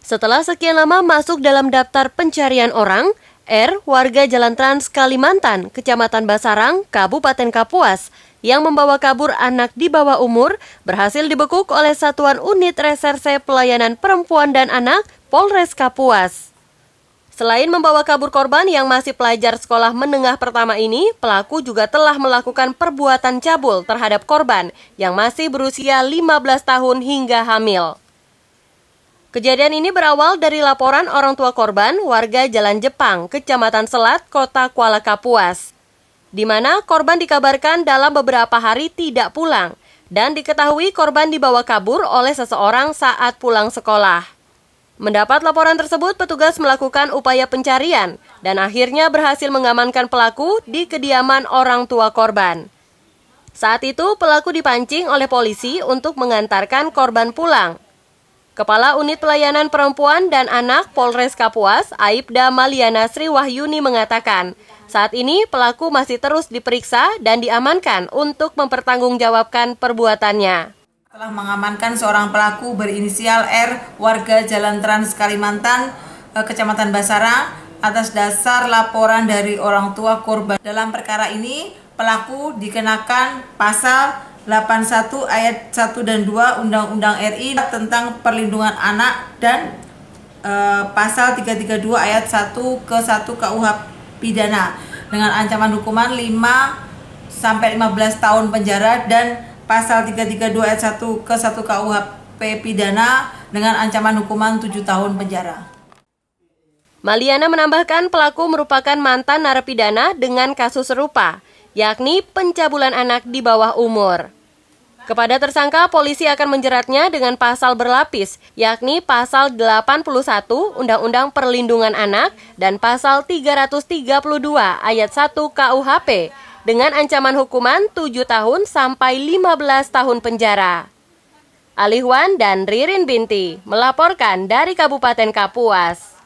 Setelah sekian lama masuk dalam daftar pencarian orang, R warga Jalan Trans Kalimantan, Kecamatan Basarang, Kabupaten Kapuas, yang membawa kabur anak di bawah umur berhasil dibekuk oleh Satuan Unit Reserse Pelayanan Perempuan dan Anak Polres Kapuas. Selain membawa kabur korban yang masih pelajar sekolah menengah pertama ini, pelaku juga telah melakukan perbuatan cabul terhadap korban yang masih berusia 15 tahun hingga hamil. Kejadian ini berawal dari laporan orang tua korban warga Jalan Jepang, Kecamatan Selat, Kota Kuala Kapuas, di mana korban dikabarkan dalam beberapa hari tidak pulang dan diketahui korban dibawa kabur oleh seseorang saat pulang sekolah. Mendapat laporan tersebut, petugas melakukan upaya pencarian dan akhirnya berhasil mengamankan pelaku di kediaman orang tua korban. Saat itu, pelaku dipancing oleh polisi untuk mengantarkan korban pulang. Kepala Unit Pelayanan Perempuan dan Anak Polres Kapuas, Aibda Maliana Sri Wahyuni mengatakan, saat ini pelaku masih terus diperiksa dan diamankan untuk mempertanggungjawabkan perbuatannya. Telah mengamankan seorang pelaku berinisial R warga Jalan Trans Kalimantan, eh, Kecamatan Basara atas dasar laporan dari orang tua korban. Dalam perkara ini, pelaku dikenakan pasal 81 ayat 1 dan 2 Undang-Undang RI tentang perlindungan anak dan e, pasal 332 ayat 1 ke 1 KUH pidana dengan ancaman hukuman 5 sampai 15 tahun penjara dan pasal 332 ayat 1 ke 1 KUH pidana dengan ancaman hukuman 7 tahun penjara. Maliana menambahkan pelaku merupakan mantan narapidana dengan kasus serupa, yakni pencabulan anak di bawah umur. Kepada tersangka, polisi akan menjeratnya dengan pasal berlapis, yakni pasal 81 Undang-Undang Perlindungan Anak dan pasal 332 ayat 1 KUHP dengan ancaman hukuman 7 tahun sampai 15 tahun penjara. Alihwan dan Ririn Binti melaporkan dari Kabupaten Kapuas.